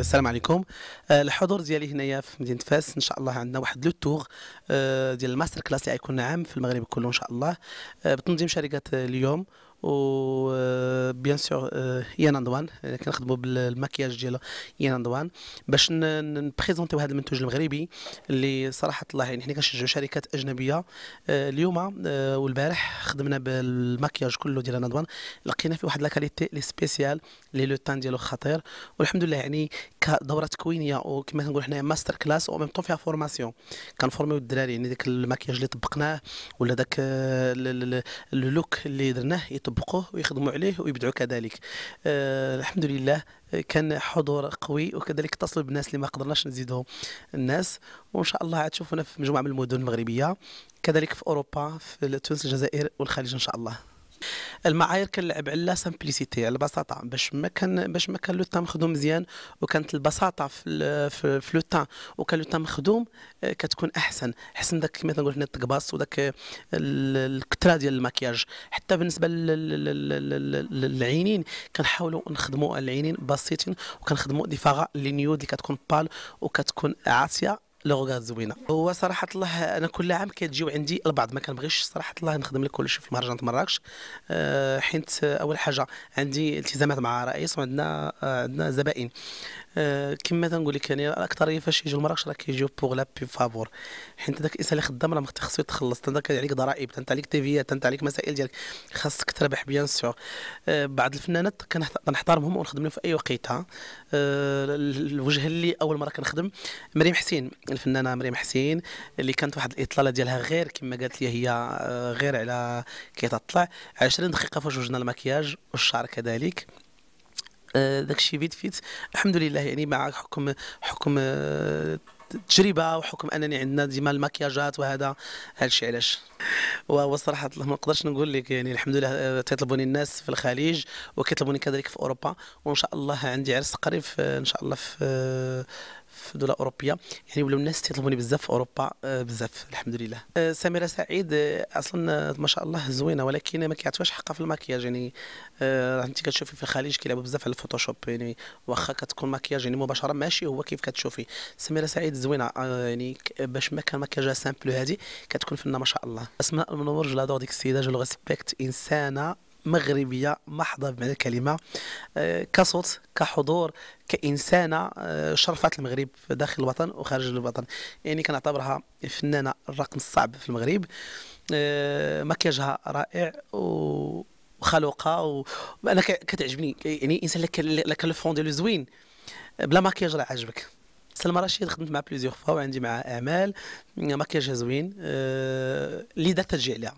السلام عليكم آه، الحضور ديالي هنايا في مدينه فاس ان شاء الله عندنا واحد لو تور آه، ديال الماستر كلاس اللي غيكون عام في المغرب كله ان شاء الله آه، بتنظيم شركه اليوم و بيان سور يان اندوان كنخدموا بالماكياج ديال يان اندوان باش نبريزونتيو هذا المنتوج المغربي اللي صراحه الله يعني حنا كنشجعوا شركات اجنبيه آه، اليوم آه، والبارح خدمنا بالماكياج كله ديال اندوان لقينا فيه واحد لا كاليتي لي سبيسيال لي لو تان ديالو خطير والحمد لله يعني دوره تكوينيه وكما نقول حنايا ماستر كلاس او ميم طون فيها فورماسيون كنفورميو الدراري يعني ذاك الماكياج اللي طبقناه ولا ذاك اللوك اللي درناه يطبقوه ويخدموا عليه ويبدعوا كذلك آه الحمد لله آه، كان حضور قوي وكذلك اتصلوا بالناس اللي ما قدرناش نزيدوا الناس وان شاء الله عاد تشوفونا في مجموعه من المدن المغربيه كذلك في اوروبا في تونس الجزائر والخليج ان شاء الله المعايير كنلعب على سامبليسيتي على البساطه باش ما كان باش ما كان لو تام مخدوم مزيان وكانت البساطه في في, في لو تام وكان لو تام مخدوم آه، كتكون احسن احسن داك كما تنقول هنا التقباص وداك الكثره ديال المكياج حتى بالنسبه للعينين كنحاولوا نخدموا العينين بسيطين وكنخدموا دي فاغا لي نيود اللي كتكون بال وكتكون عاصيه لغات زوينه هو صراحه الله انا كل عام كتجيو عندي البعض ما كنبغيش صراحه الله نخدم لك كلشي في مهرجان مراكش آه، حيت اول حاجه عندي التزامات مع رئيس وعندنا آه، عندنا زبائن آه، كما تنقول لك يعني الاكثريه فاش يجيو لمراكش راه كيجيو بوغ لا بي فابور حيت داك الانسان اللي خدام راه خاصو يتخلص انت عليك ضرائب انت عليك تيفيات انت عليك مسائل ديالك خاصك تربح بيان سور بعض الفنانات كنحترمهم ونخدم لهم في اي وقيته الوجه اللي اول مره كنخدم مريم حسين الفنانه مريم حسين اللي كانت واحد الاطلاله ديالها غير كما قالت لي هي آه، غير على كي تطلع 20 دقيقه فاش وجدنا المكياج والشعر كذلك آه، داكشي فيت فيت الحمد لله يعني مع حكم حكم آه، تجربه وحكم انني عندنا ديما المكياجات وهذا هادشي علاش وصراحه ما نقدرش نقول لك يعني الحمد لله تيطلبوني الناس في الخليج وكيطلبوني كذلك في اوروبا وان شاء الله عندي عرس قريب ان شاء الله في في دوله اوروبيه يعني ولاو الناس تيطلبوني بزاف في اوروبا آه، بزاف الحمد لله آه، سميره سعيد آه، اصلا ما شاء الله زوينه ولكن ما كيعطيوهاش حقها في المكياج يعني انت كتشوفي في الخليج كيلعبوا بزاف على الفوتوشوب يعني واخا كتكون ماكياج يعني مباشره ماشي هو كيف كتشوفي سميره سعيد زوينه يعني باش ما كان مكياجها سامبل هذه كتكون فنه ما شاء الله اسماء المنور جلادور ديك السيده جو ريسبكت انسانه مغربيه محضه بمعنى الكلمه آه، كصوت كحضور كانسانه آه، شرفت المغرب داخل الوطن وخارج الوطن يعني كنعتبرها فنانه الرقم الصعب في المغرب آه، مكياجها رائع و وخلقه و... انا كتعجبني يعني انسان لك لك لو فون ديالو زوين بلا ماكياج راه عاجبك سلمى رشيد خدمت معها بليزيور فوا وعندي معها اعمال ماكياجها زوين اللي أه... دارت تجي عليها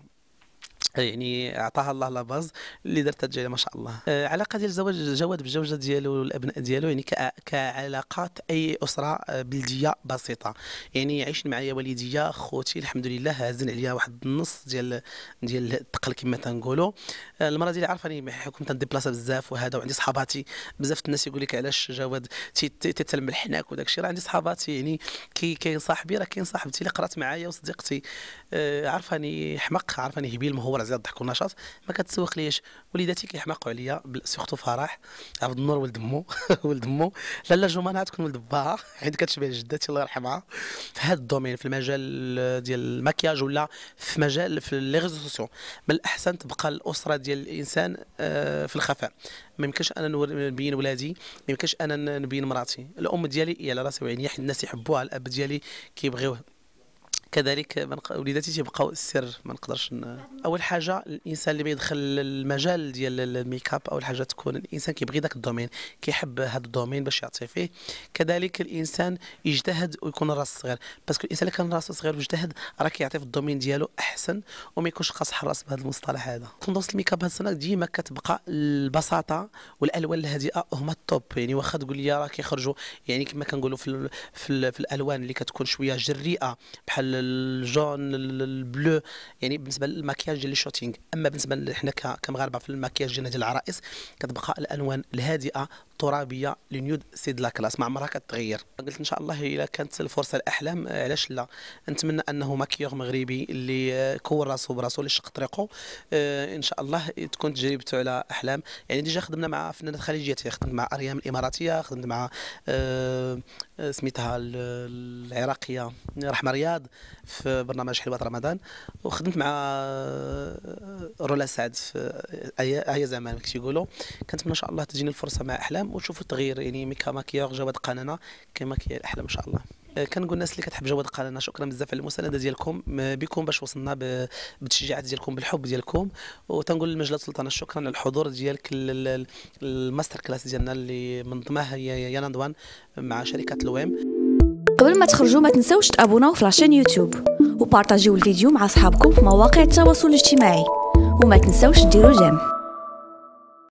يعني عطاها الله لاباز اللي درتها هاد ما شاء الله آه علاقه ديال الزواج جواد بالجوجه ديالو والابناء ديالو يعني كعلاقات اي اسره آه، بلديه بسيطه يعني عايشين معايا والديا خوتي الحمد لله هازن عليا واحد النص ديال ديال الثقل كما تنقولوا آه المراه ديالي عارفاني بحكم تنديبلاصا بزاف وهذا وعندي صحاباتي بزاف الناس يقول لك علاش جواد تتلم الحناك وداك الشيء راه عندي صحاباتي يعني كي كاين صاحبي راه كاين صاحبتي اللي قرات معايا وصديقتي آه عارفاني حمق عارفاني هبيل ما هو والله زياد الضحك والنشاط ما كتسوق ليش وليداتي كيحماقوا عليا سورتو فرح عبد النور ولد مو ولد مو لاله جمانه تكون ولد باها حيت كتشبه جدتي الله يرحمها في هذا الدومين في المجال ديال المكياج ولا في مجال في لي ريزو سوسيو من الاحسن تبقى الاسره ديال الانسان آه، في الخفاء ما يمكنش انا نبين ولادي ما يمكنش انا نبين مراتي الام ديالي هي على راسي وعينيا حيت الناس يحبوها الاب ديالي كيبغيوه كذلك وليداتي تيبقاو السر ما نقدرش اول حاجه الانسان اللي بيدخل المجال ديال الميك اب اول حاجه تكون الانسان كيبغي داك الدومين كيحب هذا الدومين باش يعطي فيه كذلك الانسان يجتهد ويكون راسه صغير باسكو الانسان اللي كان راسه صغير ويجتهد راه كيعطي في الدومين ديالو احسن وما يكونش قاصح الراس بهذا المصطلح هذا تندوس الميك اب هذه السنه ديما كتبقى البساطه والالوان الهادئه هما التوب يعني واخا تقول لي راه كيخرجوا يعني كما كنقولوا في, في, في الالوان اللي كتكون شويه جريئه بحال الجون البلو يعني بالنسبه للمكياج ديال الشوتينغ اما بالنسبه حنا كمغاربه في المكياج ديالنا ديال العرائس كتبقى الالوان الهادئه الترابيه لنيود سيد لا كلاس ما عمرها كتغير قلت ان شاء الله الا كانت الفرصه الاحلام آه، علاش لا نتمنى انه ماكيور مغربي اللي آه، كور راسو براسو اللي شق طريقه آه، ان شاء الله تكون تجربته على احلام يعني ديجا خدمنا مع فنانات خليجيه خدمت مع اريام الاماراتيه خدمت مع سميتها العراقيه رحمه رياض في برنامج حلوات رمضان وخدمت مع رولا سعد في اي زمان كيقولوا كنتمنى ان شاء الله تجيني الفرصه مع احلام الاحلام وشوفوا التغيير يعني ميكا ماكياج جواد قنانه كما كي الاحلام ان شاء الله آه، كنقول الناس اللي كتحب جواد قنانه شكرا بزاف على المسانده ديالكم بكم باش وصلنا بالتشجيعات ديالكم بالحب ديالكم وتنقول لمجله سلطانه شكرا على الحضور ديالك الماستر كلاس ديالنا اللي منظمه هي يا ندوان مع شركه الويم قبل ما تخرجوا ما تنساوش تابوناو في لاشين يوتيوب وبارطاجيو الفيديو مع اصحابكم في مواقع التواصل الاجتماعي وما تنساوش ديروا جيم